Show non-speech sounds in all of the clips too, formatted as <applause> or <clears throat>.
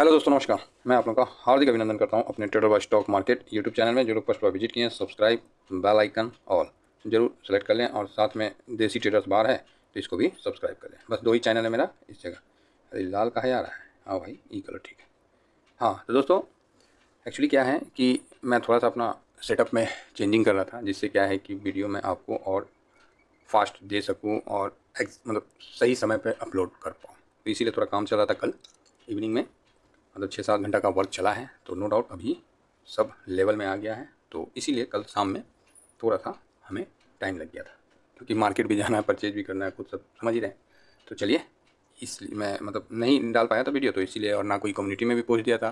Hello दोस्तों नमस्कार मैं आप लोगों का हार्दिक अभिनंदन करता हूं अपने trader by stock market YouTube channel में जो लोग फर्स्ट बार विजिट किए हैं सब्सक्राइब बेल आइकन ऑल जरूर सेलेक्ट कर लें और साथ में देसी ट्रेडर्स बार है तो इसको भी सब्सक्राइब कर लें बस दो ही चैनल है मेरा इस जगह अरे लाल कहा जा रहा है हाँ भाई ई e कलर ठीक है हाँ तो दोस्तों एक्चुअली क्या है कि मैं थोड़ा सा अपना सेटअप में चेंजिंग कर रहा था जिससे क्या है कि वीडियो में आपको और फास्ट दे सकूँ और मतलब सही समय पर अपलोड कर पाऊँ तो इसीलिए थोड़ा काम चल रहा था कल इवनिंग में मतलब छः सात घंटा का वर्क चला है तो नो डाउट अभी सब लेवल में आ गया है तो इसीलिए कल शाम में थोड़ा सा हमें टाइम लग गया था क्योंकि मार्केट भी जाना है परचेज भी करना है खुद सब समझ ही रहे हैं तो चलिए इसलिए मैं मतलब नहीं डाल पाया था वीडियो तो इसीलिए और ना कोई कम्युनिटी में भी पोस्ट दिया था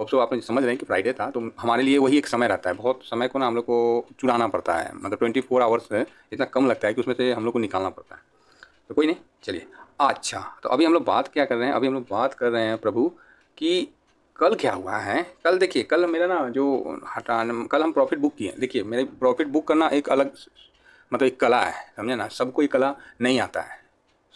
अब सब आप समझ रहे हैं कि फ्राइडे था तो हमारे लिए वही एक समय रहता है बहुत समय को ना हम लोग को चुराना पड़ता है मतलब ट्वेंटी फोर आवर्स इतना कम लगता है कि उसमें से हम लोग को निकालना पड़ता है तो कोई नहीं चलिए अच्छा तो अभी हम लोग बात क्या कर रहे हैं अभी हम लोग बात कर रहे हैं प्रभु कि कल क्या हुआ है कल देखिए कल मेरा ना जो हटान कल हम प्रॉफिट बुक किए देखिए मेरे प्रॉफिट बुक करना एक अलग मतलब एक कला है समझे ना सबको ये कला नहीं आता है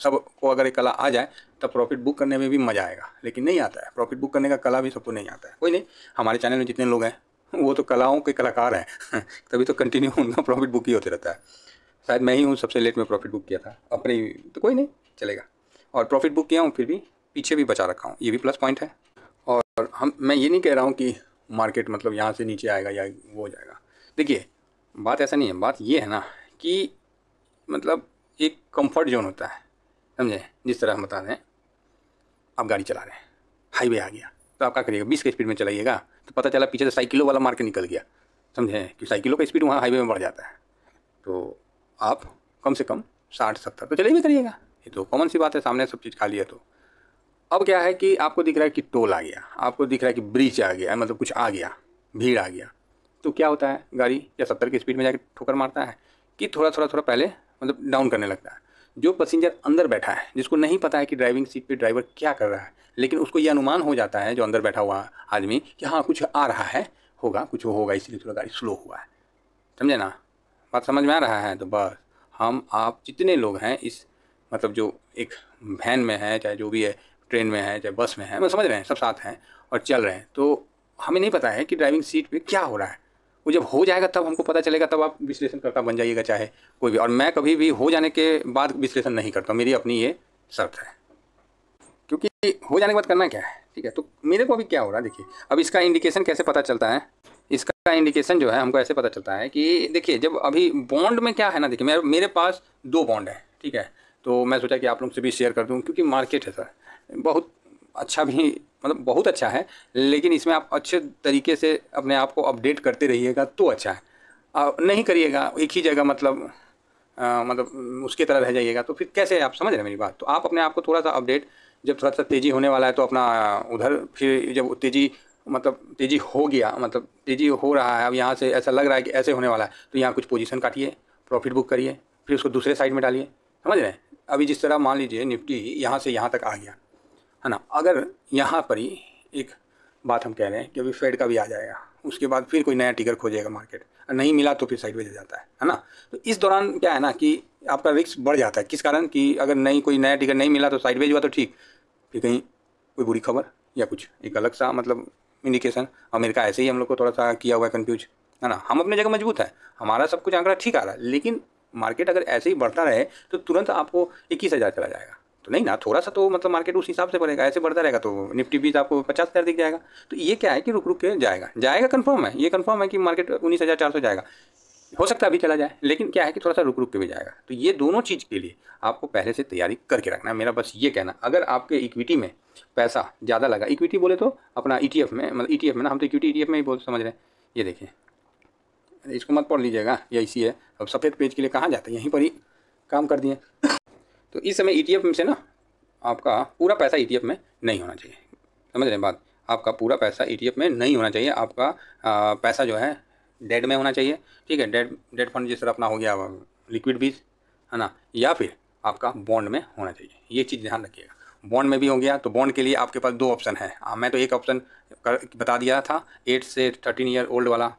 सब को अगर ये कला आ जाए तब प्रॉफिट बुक करने में भी मज़ा आएगा लेकिन नहीं आता है प्रॉफिट बुक करने का कला भी सबको नहीं आता है कोई नहीं हमारे चैनल में जितने लोग हैं वो तो कलाओं के कलाकार हैं <laughs> तभी तो कंटिन्यू उनका प्रॉफिट बुक ही होते रहता है शायद मैं ही हूँ सबसे लेट में प्रॉफिट बुक किया था अपने तो कोई नहीं चलेगा और प्रॉफिट बुक किया हूँ फिर भी पीछे भी बचा रखा हूँ ये भी प्लस पॉइंट है और हम मैं ये नहीं कह रहा हूँ कि मार्केट मतलब यहाँ से नीचे आएगा या वो हो जाएगा देखिए बात ऐसा नहीं है बात ये है ना कि मतलब एक कंफर्ट जोन होता है समझे जिस तरह हम बता दें आप गाड़ी चला रहे हैं हाईवे आ गया तो आप क्या करिएगा बीस के स्पीड में चलाइएगा तो पता चला पीछे से साइकिलों वाला मार्केट निकल गया समझे कि साइकिलों का स्पीड वहाँ हाईवे में बढ़ जाता है तो आप कम से कम साठ सत्तर तो चले भी करिएगा ये तो कॉमन सी बात है सामने सब चीज़ खाली है तो अब क्या है कि आपको दिख रहा है कि टोल आ गया आपको दिख रहा है कि ब्रिज आ गया मतलब कुछ आ गया भीड़ आ गया तो क्या होता है गाड़ी या सत्तर की स्पीड में जाकर ठोकर मारता है कि थोड़ा थोड़ा थोड़ा पहले मतलब डाउन करने लगता है जो पैसेंजर अंदर बैठा है जिसको नहीं पता है कि ड्राइविंग सीट पे ड्राइवर क्या कर रहा है लेकिन उसको ये अनुमान हो जाता है जो अंदर बैठा हुआ आदमी कि हाँ कुछ आ रहा है होगा कुछ होगा इसलिए थोड़ा गाड़ी स्लो हुआ है समझे ना बात समझ में आ रहा है तो बस हम आप जितने लोग हैं इस मतलब जो एक वैन में है चाहे जो भी है ट्रेन में है चाहे बस में है मैं समझ रहे हैं सब साथ हैं और चल रहे हैं तो हमें नहीं पता है कि ड्राइविंग सीट पे क्या हो रहा है वो जब हो जाएगा तब हमको पता चलेगा तब आप विश्लेषण करता बन जाइएगा चाहे कोई भी और मैं कभी भी हो जाने के बाद विश्लेषण नहीं करता मेरी अपनी ये शर्त है क्योंकि हो जाने के बाद करना क्या है ठीक है तो मेरे को अभी क्या हो रहा है देखिए अब इसका इंडिकेशन कैसे पता चलता है इसका इंडिकेशन जो है हमको ऐसे पता चलता है कि देखिए जब अभी बॉन्ड में क्या है ना देखिए मेरे पास दो बॉन्ड है ठीक है तो मैं सोचा कि आप लोग से भी शेयर कर दूँ क्योंकि मार्केट है सर बहुत अच्छा भी मतलब बहुत अच्छा है लेकिन इसमें आप अच्छे तरीके से अपने आप को अपडेट करते रहिएगा तो अच्छा है और नहीं करिएगा एक ही जगह मतलब आ, मतलब उसके तरह रह जाइएगा तो फिर कैसे आप समझ रहे हैं मेरी बात तो आप अपने आप को थोड़ा सा अपडेट जब थोड़ा सा तेज़ी होने वाला है तो अपना उधर फिर जब तेज़ी मतलब तेज़ी हो गया मतलब तेज़ी हो रहा है अब यहाँ से ऐसा लग रहा है कि ऐसे होने वाला है तो यहाँ कुछ पोजीशन काटिए प्रॉफिट बुक करिए फिर उसको दूसरे साइड में डालिए समझ रहे हैं अभी जिस तरह मान लीजिए निफ्टी यहाँ से यहाँ तक आ गया है ना अगर यहाँ पर ही एक बात हम कह रहे हैं कि अभी फेड का भी आ जाएगा उसके बाद फिर कोई नया टिकर खोजेगा मार्केट नहीं मिला तो फिर साइड भेजा जाता है है ना तो इस दौरान क्या है ना कि आपका रिस्क बढ़ जाता है किस कारण कि अगर नहीं कोई नया टिकट नहीं मिला तो साइड भेज हुआ तो ठीक फिर कहीं कोई बुरी खबर या कुछ एक अलग सा मतलब इंडिकेशन अमेरिका ऐसे ही हम लोग को थोड़ा सा किया हुआ है कन्फ्यूज है ना हम अपने जगह मजबूत है हमारा सब कुछ आंकड़ा ठीक आ रहा है लेकिन मार्केट अगर ऐसे ही बढ़ता रहे तो तुरंत आपको इक्कीस हज़ार चला जाएगा तो नहीं ना थोड़ा सा तो मतलब मार्केट उस हिसाब से बढ़ेगा ऐसे बढ़ता रहेगा तो निफ्टी बीस आपको पचास हज़ार दिख जाएगा तो ये क्या है कि रुक रुक के जाएगा जाएगा कन्फर्म है ये कन्फर्म है कि मार्केट उन्नीस हज़ार चार सौ जाएगा हो सकता है अभी चला जाए लेकिन क्या है कि थोड़ा सा रुक रुक के भी जाएगा तो ये दोनों चीज़ के लिए आपको पहले से तैयारी करके रखना है मेरा बस ये कहना अगर आपके इक्विटी में पैसा ज़्यादा लगा इक्विटी बोले तो अपना ई e में मतलब ई e में ना हम तो इक्विटी ई e में ही बोल समझ रहे हैं ये देखिए इसको मत पढ़ लीजिएगा ये इसी है अब सफ़ेद पेज के लिए कहाँ जाता है यहीं पर ही काम कर दिए तो इस समय ई e से ना आपका पूरा पैसा ई e में नहीं होना चाहिए समझ रहे बात आपका पूरा पैसा ई e में नहीं होना चाहिए आपका आ, पैसा जो है डेड में होना चाहिए ठीक है डेड डेड फंड जिस तरह अपना हो गया लिक्विड बीज है ना या फिर आपका बॉन्ड में होना चाहिए ये चीज़ ध्यान रखिएगा बॉन्ड में भी हो गया तो बॉन्ड के लिए आपके पास दो ऑप्शन है आ, मैं तो एक ऑप्शन बता दिया था एट से थर्टीन ईयर ओल्ड वाला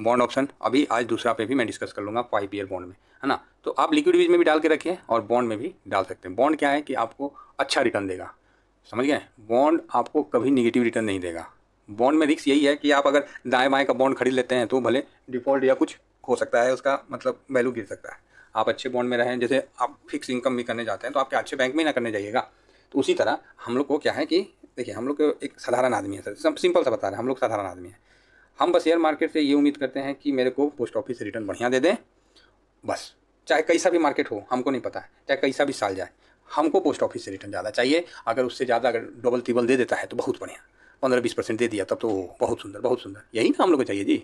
बॉन्ड ऑप्शन अभी आज दूसरा पे भी मैं डिस्कस कर लूँगा फाइव ईयर बॉन्ड में है ना तो आप लिक्विड बीज में भी डाल के रखिए और बॉन्ड में भी डाल सकते हैं बॉन्ड क्या है कि आपको अच्छा रिटर्न देगा समझ गए बॉन्ड आपको कभी निगेटिव रिटर्न नहीं देगा बॉन्ड में रिक्स यही है कि आप अगर दाएँ बाएँ का बॉन्ड खरीद लेते हैं तो भले डिफॉल्ट या कुछ हो सकता है उसका मतलब वैल्यू गिर सकता है आप अच्छे बॉन्ड में रहें जैसे आप फिक्स इनकम भी करने जाते हैं तो आपके अच्छे बैंक में ही ना करने जाइएगा तो उसी तरह हम लोग को क्या है कि देखिए हम लोग एक साधारण आदमी है सर सिंपल सा बता रहे हैं हम लोग साधारण आदमी हैं हम बस शेयर मार्केट से ये उम्मीद करते हैं कि मेरे को पोस्ट ऑफिस रिटर्न बढ़िया दे दें बस चाहे कैसा भी मार्केट हो हमको नहीं पता है चाहे कैसा भी साल जाए हमको पोस्ट ऑफिस से रिटर्न ज़्यादा चाहिए अगर उससे ज़्यादा अगर डबल टिबल दे देता है तो बहुत बढ़िया पंद्रह बीस परसेंट दे दिया तब तो बहुत सुंदर बहुत सुंदर यही ना हम लोग को चाहिए जी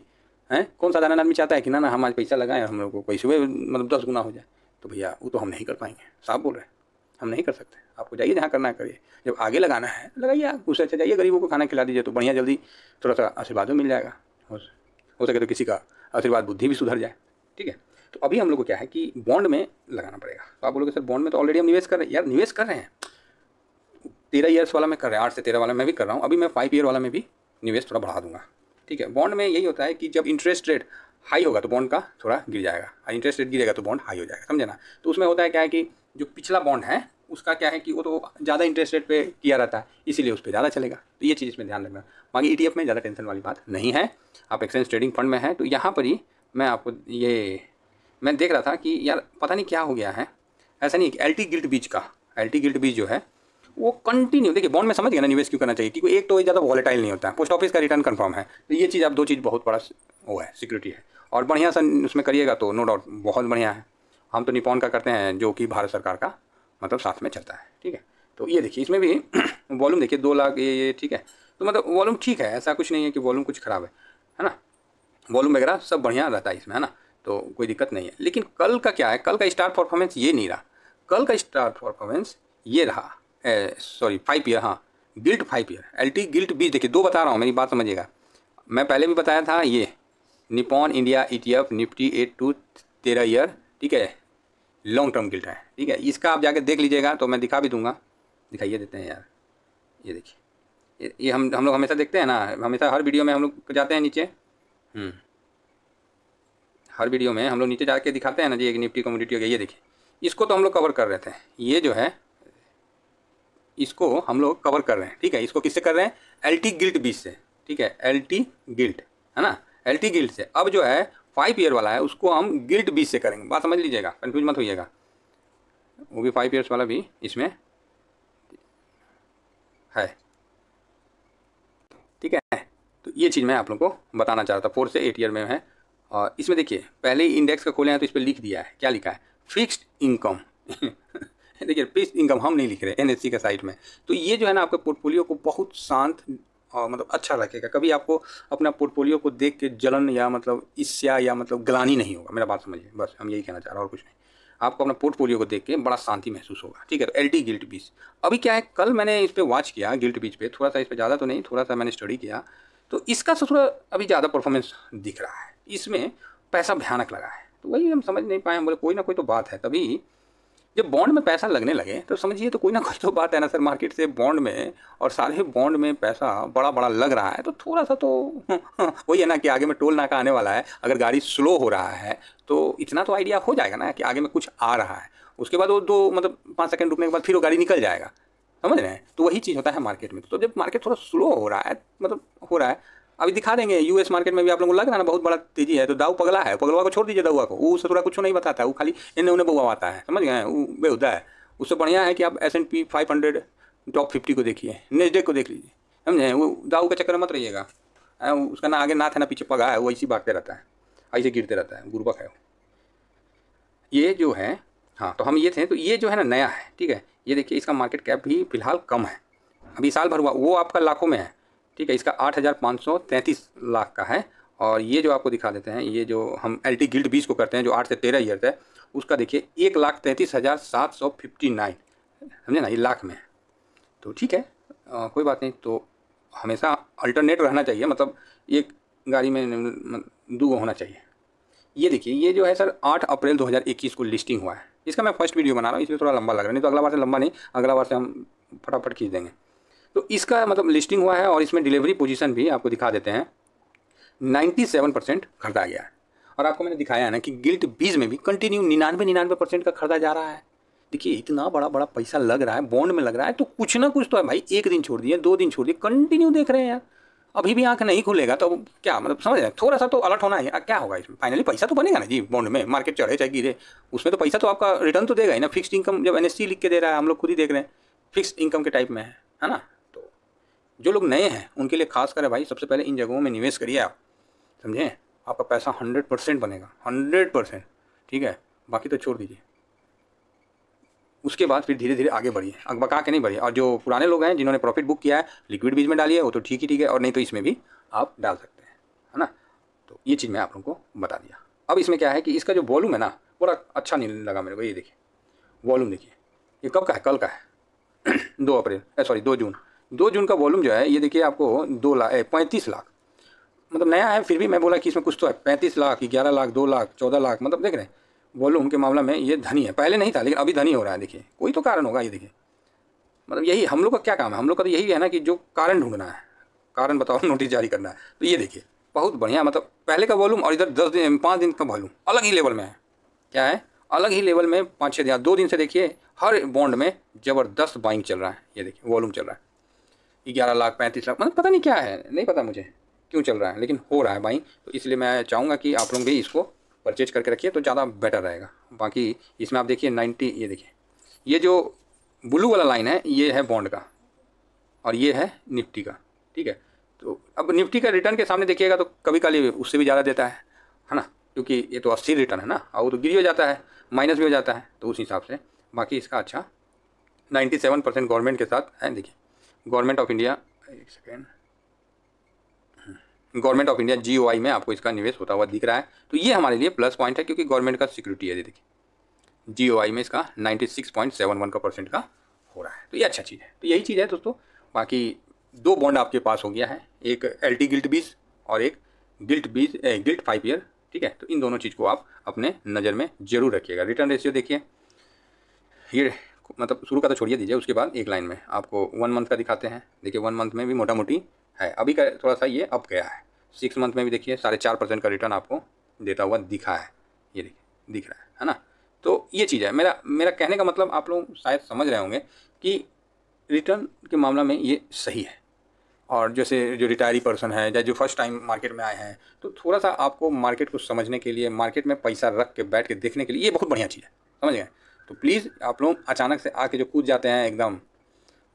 हैं कौन साधारण आदमी चाहता है कि ना ना हम आज पैसा लगाएं हम लोग को कोई हुए मतलब दस गुना हो जाए तो भैया वो तो हम नहीं कर पाएंगे साफ बोल रहे हैं हम नहीं कर सकते आपको जाइए जहाँ करना है करिए जब आगे लगाना है लगाइए आप उससे अच्छा जाइए गरीबों को खाना खिला दीजिए तो बढ़िया जल्दी थोड़ा सा आशीर्वाद भी मिल जाएगा हो सके तो किसी का आशीर्वाद बुद्धि भी सुधर जाए ठीक है तो अभी हम लोग को क्या है कि बॉन्ड में लगाना पड़ेगा तो आप बोलोगे सर बॉन्ड में तो ऑलरेडी हम निवेश कर रहे हैं यार निवेश कर रहे हैं तेरह ईयर्स वाला मैं कर रहा हूँ आठ से तेरह वाला मैं भी कर रहा हूँ अभी मैं फाइव ईयर वाला में भी निवेश थोड़ा बढ़ा दूंगा ठीक है बॉन्ड में यही होता है कि जब इंटरेस्ट रेट हाई होगा तो बॉन्ड का थोड़ा गिर जाएगा इंटरेस्ट हाँ, रेट गिरेगा तो बॉन्ड हाई हो जाएगा समझे ना तो उसमें होता है क्या है कि जो पिछला बॉन्ड है उसका क्या है कि वो तो ज़्यादा इंटरेस्ट रेट पे किया रहता है इसीलिए उस पर ज़्यादा चलेगा तो ये चीज़ इसमें ध्यान रखना बाकी ई e में ज़्यादा टेंशन वाली बात नहीं है आप एक्सचेंज ट्रेडिंग फंड में हैं तो यहाँ पर ही मैं आपको ये मैं देख रहा था कि यार पता नहीं क्या हो गया है ऐसा नहीं एल टी गिल्ट बीज का एल टी गिल्ट बीज जो है वो कंटिन्यू देखिए बॉन्ड में समझ गया ना निवेश क्यों करना चाहिए क्योंकि एक तो ज़्यादा वॉलेटाइल नहीं होता है पोस्ट ऑफिस का रिटर्न कन्फर्म है तो ये चीज़ आप दो चीज़ बहुत बड़ा वो है सिक्योरिटी है और बढ़िया सा उसमें करिएगा तो नो डाउट बहुत बढ़िया है हम तो निपॉन का करते हैं जो कि भारत सरकार का मतलब साथ में चलता है ठीक है तो ये देखिए इसमें भी वॉल्यूम <clears throat> देखिए दो लाख ये ये ठीक है तो मतलब वॉल्यूम ठीक है ऐसा कुछ नहीं है कि वॉल्यूम कुछ ख़राब है है ना वॉल्यूम वगैरह सब बढ़िया रहता है इसमें है ना तो कोई दिक्कत नहीं है लेकिन कल का क्या है कल का स्टार परफॉर्मेंस ये नहीं रहा कल का स्टार परफॉर्मेंस ये रहा सॉरी फाइव ईयर हाँ gilt five year L T gilt बीस देखिए दो बता रहा हूँ मेरी बात समझिएगा मैं पहले भी बताया था ये Nippon India E T F Nifty eight to तेरह ईयर ठीक है लॉन्ग टर्म गिल्ट है ठीक है इसका आप जाके देख लीजिएगा तो मैं दिखा भी दूंगा दिखाइए देते हैं यार ये देखिए ये हम हम लोग हमेशा देखते हैं ना हमेशा हर वीडियो में हम लोग जाते हैं नीचे हम्म। हर वीडियो में हम लोग नीचे जाके दिखाते हैं ना जी एक निफ्टी कम्युनिटी हो गया ये देखिए इसको तो हम लोग कवर कर रहे थे ये जो है इसको हम लोग कवर कर रहे हैं ठीक है इसको किससे कर रहे हैं एल टी गिल्ट बीस से ठीक है एल टी गिल्ट है ना एल टी गिल्ट से अब जो है फाइव ईयर वाला है उसको हम गिल्ट बीस से करेंगे बात समझ लीजिएगा कन्फ्यूज मत होइएगा वो भी फाइव ईयर्स वाला भी इसमें है ठीक है तो ये चीज़ मैं आप लोग को बताना चाहता था फोर से एट ईयर में है और इसमें देखिए पहले ही इंडेक्स का खोले हैं तो इस पर लिख दिया है क्या लिखा है फिक्स्ड इनकम <laughs> देखिए फिक्स्ड इनकम हम नहीं लिख रहे एन का साइट में तो ये जो है ना आपके पोर्टफोलियो को बहुत शांत और मतलब अच्छा रखेगा कभी आपको अपना पोर्टफोलियो को देख के जलन या मतलब ईर्ष्या या मतलब ग्लानी नहीं होगा मेरा बात समझिए बस हम यही कहना चाह रहे हैं और कुछ नहीं आपको अपना पोर्टफोलियो को देख के बड़ा शांति महसूस होगा ठीक है तो एल डी गिल्ट बीच अभी क्या है कल मैंने इस पर वॉच किया गिल्ट बीच पे थोड़ा सा इस पर ज़्यादा तो नहीं थोड़ा सा मैंने स्टडी किया तो इसका तो थोड़ा अभी ज़्यादा परफॉर्मेंस दिख रहा है इसमें पैसा भयानक लगा है तो वही हम समझ नहीं पाए हम बोले कोई ना कोई तो बात है तभी जब बॉन्ड में पैसा लगने लगे तो समझिए तो कोई ना कोई तो बात है ना सर मार्केट से बॉन्ड में और सारे बॉन्ड में पैसा बड़ा बड़ा लग रहा है तो थोड़ा सा तो <laughs> वही है ना कि आगे में टोल नाका आने वाला है अगर गाड़ी स्लो हो रहा है तो इतना तो आइडिया हो जाएगा ना कि आगे में कुछ आ रहा है उसके बाद वो दो मतलब पाँच सेकंड रुकने के बाद फिर वो गाड़ी निकल जाएगा समझ रहे हैं तो वही चीज़ होता है मार्केट में तो जब मार्केट थोड़ा स्लो हो रहा है मतलब हो रहा है अभी दिखा देंगे यूएस मार्केट में भी आप लोगों को लग रहा ना बहुत बड़ा तेजी है तो दाऊ पगला है पगलवा को छोड़ दीजिए दाऊआ को वो थोड़ा कुछ नहीं बताता है वो खाली इन्हें उन्हें आता है समझ गए वो बेहुदा है उससे बढ़िया है कि आप S and P five hundred top fifty को देखिए नेक्स्ट को देख लीजिए समझे वो दाऊ के चक्कर मत रहिएगा हाँ, उसका ना आगे नाथ है ना पीछे पगा है वो ऐसे भागते रहता है ऐसे गिरते रहता है गुरबक है ये जो है हाँ तो हम ये थे तो ये जो है ना नया है ठीक है ये देखिए इसका मार्केट कैप भी फिलहाल कम है अभी साल भर हुआ वो आपका लाखों में है ठीक है इसका आठ हज़ार पाँच सौ तैंतीस लाख का है और ये जो आपको दिखा देते हैं ये जो हम एल टी गिल्ड बीस को करते हैं जो आठ से तेरह ईयर है उसका देखिए एक लाख तैंतीस हज़ार सात सौ फिफ्टी नाइन समझे ना ये लाख में तो ठीक है आ, कोई बात नहीं तो हमेशा अल्टरनेट रहना चाहिए मतलब एक गाड़ी में दो होना चाहिए ये देखिए ये जो है सर आठ अप्रैल दो को लिस्टिंग हुआ है इसका मैं फर्स्ट वीडियो बना रहा हूँ इसमें थोड़ा लंबा लग रहा है नहीं तो अगला बार से लंबा नहीं अगला बार से हम फटाफट खींच देंगे तो इसका मतलब लिस्टिंग हुआ है और इसमें डिलीवरी पोजीशन भी आपको दिखा देते हैं 97 परसेंट खरीदा गया है और आपको मैंने दिखाया है ना कि गिल्ट बीज में भी कंटिन्यू निन्यानवे निन्यानवे परसेंट का खरीदा जा रहा है देखिए इतना बड़ा बड़ा पैसा लग रहा है बॉन्ड में लग रहा है तो कुछ ना कुछ तो है भाई एक दिन छोड़ दिए दो दिन छोड़ दिए कंटिन्यू देख रहे हैं यार अभी भी आंख नहीं खुलेगा तो क्या मतलब समझ रहे थोड़ा सा तो अलर्ट होना है क्या होगा इसमें फाइनली पैसा तो बनेगा ना जी बॉन्ड में मार्केट चढ़े चाहे गिरे उसमें तो पैसा तो आपका रिटर्न तो देगा ही ना फिक्स इनकम जब एन लिख के दे रहा है हम लोग खुद ही देख रहे हैं फिक्स इनकम के टाइप में है है ना जो लोग नए हैं उनके लिए खास करें भाई सबसे पहले इन जगहों में निवेश करिए आप समझें आपका पैसा हंड्रेड परसेंट बनेगा हंड्रेड परसेंट ठीक है बाकी तो छोड़ दीजिए उसके बाद फिर धीरे धीरे आगे बढ़िए अब बका के नहीं बढ़िए और जो पुराने लोग हैं जिन्होंने प्रॉफिट बुक किया है लिक्विड बीज में डालिए वो तो ठीक ही ठीक है और नहीं तो इसमें भी आप डाल सकते हैं है ना तो ये चीज़ मैं आप लोगों को बता दिया अब इसमें क्या है कि इसका जो वॉल्यूम है ना बड़ा अच्छा नहीं लगा मेरे को ये देखिए वॉल्यूम देखिए ये कब का है कल का है <clears throat> दो अप्रैल सॉरी दो जून दो जून का वॉल्यूम जो है ये देखिए आपको दो लाख पैंतीस लाख मतलब नया है फिर भी मैं बोला कि इसमें कुछ तो है पैंतीस लाख ग्यारह लाख दो लाख चौदह लाख मतलब देख रहे हैं वॉल्यूम के मामला में ये धनी है पहले नहीं था लेकिन अभी धनी हो रहा है देखिए कोई तो कारण होगा ये देखिए मतलब यही हम लोग का क्या काम है हम लोग का तो यही है ना कि जो कारण ढूंढना है कारण बताओ <laughs> नोटिस जारी करना है तो ये देखिए बहुत बढ़िया मतलब पहले का वॉल्यूम और इधर दस दिन पाँच दिन का वॉल्यूम अलग ही लेवल में है क्या है अलग ही लेवल में पाँच छः दिन दो दिन से देखिए हर बॉन्ड में ज़बरदस्त बाइंग चल रहा है ये देखिए वॉल्यूम चल रहा है ग्यारह लाख पैंतीस लाख मतलब पता नहीं क्या है नहीं पता मुझे क्यों चल रहा है लेकिन हो रहा है भाई तो इसलिए मैं चाहूँगा कि आप लोग भी इसको परचेज करके रखिए तो ज़्यादा बेटर रहेगा बाकी इसमें आप देखिए नाइन्टी ये देखिए ये जो ब्लू वाला लाइन है ये है बॉन्ड का और ये है निफ्टी का ठीक है तो अब निफ्टी का रिटर्न के सामने देखिएगा तो कभी कभी उससे भी ज़्यादा देता है है ना क्योंकि ये तो अस्सी रिटर्न है ना और वो तो गिरी हो जाता है माइनस भी हो जाता है तो उस हिसाब से बाकी इसका अच्छा 97 परसेंट गवर्नमेंट के साथ है देखिए गवर्नमेंट ऑफ इंडिया एक सेकेंड गवर्नमेंट ऑफ इंडिया जी में आपको इसका निवेश होता हुआ दिख रहा है तो ये हमारे लिए प्लस पॉइंट है क्योंकि गवर्नमेंट का सिक्योरिटी है देखिए जी में इसका 96.71 का परसेंट का हो रहा है तो ये अच्छा चीज़ है तो यही चीज़ है दोस्तों बाकी दो बॉन्ड आपके पास हो गया है एक एल टी गिल्ट बीस और एक गिल्ट बीस गिल्ट फाइव ईयर ठीक है तो इन दोनों चीज़ को आप अपने नज़र में जरूर रखिएगा रिटर्न रेशियो देखिए ये मतलब शुरू का तो छोड़िए दीजिए उसके बाद एक लाइन में आपको वन मंथ का दिखाते हैं देखिए वन मंथ में भी मोटा मोटी है अभी का थोड़ा सा ये अप गया है सिक्स मंथ में भी देखिए साढ़े चार परसेंट का रिटर्न आपको देता हुआ दिखा है ये देखिए दिख रहा है है ना तो ये चीज़ है मेरा मेरा कहने का मतलब आप लोग शायद समझ रहे होंगे कि रिटर्न के मामला में ये सही है और जैसे जो रिटायरी पर्सन है या जो फर्स्ट टाइम मार्केट में आए हैं तो थोड़ा सा आपको मार्केट को समझने के लिए मार्केट में पैसा रख के बैठ के देखने के लिए ये बहुत बढ़िया चीज़ है समझ गए तो प्लीज़ आप लोग अचानक से आके जो कूद जाते हैं एकदम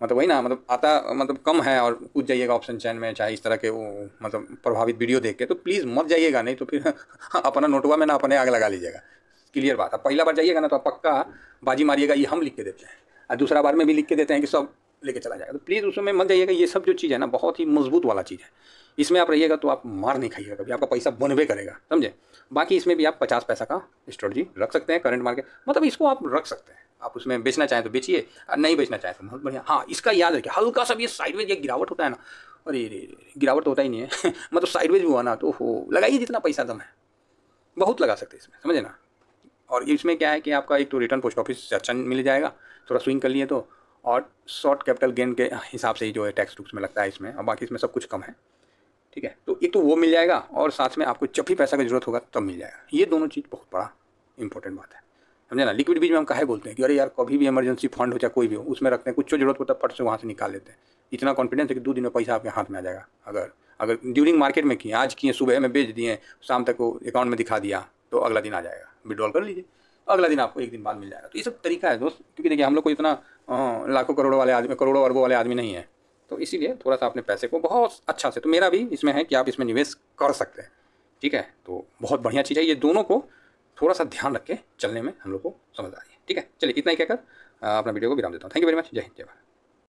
मतलब वही ना मतलब आता मतलब कम है और कूद जाइएगा ऑप्शन चैन में चाहे इस तरह के वो मतलब प्रभावित वीडियो देख के तो प्लीज़ मत जाइएगा नहीं तो फिर <laughs> अपना नोटवा में ना अपने आग लगा लीजिएगा क्लियर बात है पहला बार जाइएगा ना तो आप पक्का बाजी मारिएगा ये हम लिख के देते हैं और दूसरा बार में भी लिख के देते हैं कि सब लेके चला जाएगा तो प्लीज़ उसमें मत जाइएगा ये सब जो चीज़ है ना बहुत ही मजबूत वाला चीज़ है इसमें आप रहिएगा तो आप मार नहीं खाइएगा कभी आपका पैसा बनवे करेगा समझे बाकी इसमें भी आप पचास पैसा का स्ट्रेटजी रख सकते हैं करंट मार्केट मतलब इसको आप रख सकते हैं आप उसमें बेचना चाहें तो बेचिए और नहीं बेचना चाहें तो बहुत बढ़िया हाँ इसका याद रखिए हल्का सा ये साइडवेज या गिरावट होता है ना अरे रे गिरावट तो होता ही नहीं है <laughs> मतलब साइडवेज भी हुआ ना तो हो लगाइए जितना पैसा दम है बहुत लगा सकते हैं इसमें समझे ना और इसमें क्या है कि आपका एक तो रिटर्न पोस्ट ऑफिस से अच्छा मिल जाएगा थोड़ा स्विंग कर लिए तो और शॉर्ट कैपिटल गेन के हिसाब से ही जो है टैक्स टूक्स में लगता है इसमें और बाकी इसमें सब कुछ कम है ठीक है तो एक तो वो मिल जाएगा और साथ में आपको जब भी पैसा की जरूरत होगा तब मिल जाएगा ये दोनों चीज़ बहुत बड़ा इंपॉर्टेंट बात है समझे ना लिक्विड बीज में हम कहे बोलते हैं कि अरे यार कभी भी इमरजेंसी फंड हो चाहे कोई भी हो उसमें रखते हैं कुछ तो जरूरत होता है फट से वहाँ से निकाल लेते हैं इतना कॉन्फिडेंस है कि दो दिन में पैसा आपके हाथ में आ जाएगा अगर अगर ड्यूरिंग मार्केट में किए आज किए सुबह में बेच दिए शाम तक वो अकाउंट में दिखा दिया तो अगला दिन आ जाएगा विड्रॉल कर लीजिए अगला दिन आपको एक दिन बाद मिल जाएगा तो ये सब तरीका है दोस्त क्योंकि देखिए हम लोग को इतना हाँ, लाखों करोड़ों वाले आदमी करोड़ों अरबों वाले आदमी नहीं है तो इसीलिए थोड़ा सा अपने पैसे को बहुत अच्छा से तो मेरा भी इसमें है कि आप इसमें निवेश कर सकते हैं ठीक है तो बहुत बढ़िया चीज़ है ये दोनों को थोड़ा सा ध्यान रख के चलने में हम लोग को समझ आ रही है ठीक है चलिए इतना ही कहकर अपना वीडियो को विराम देता हूँ थैंक यू वेरी मच जय हिंद जय भारत